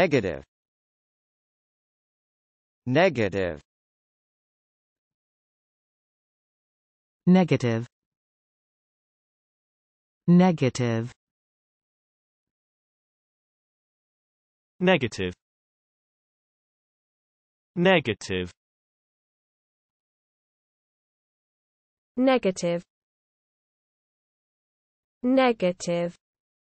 negative negative negative negative negative negative negative negative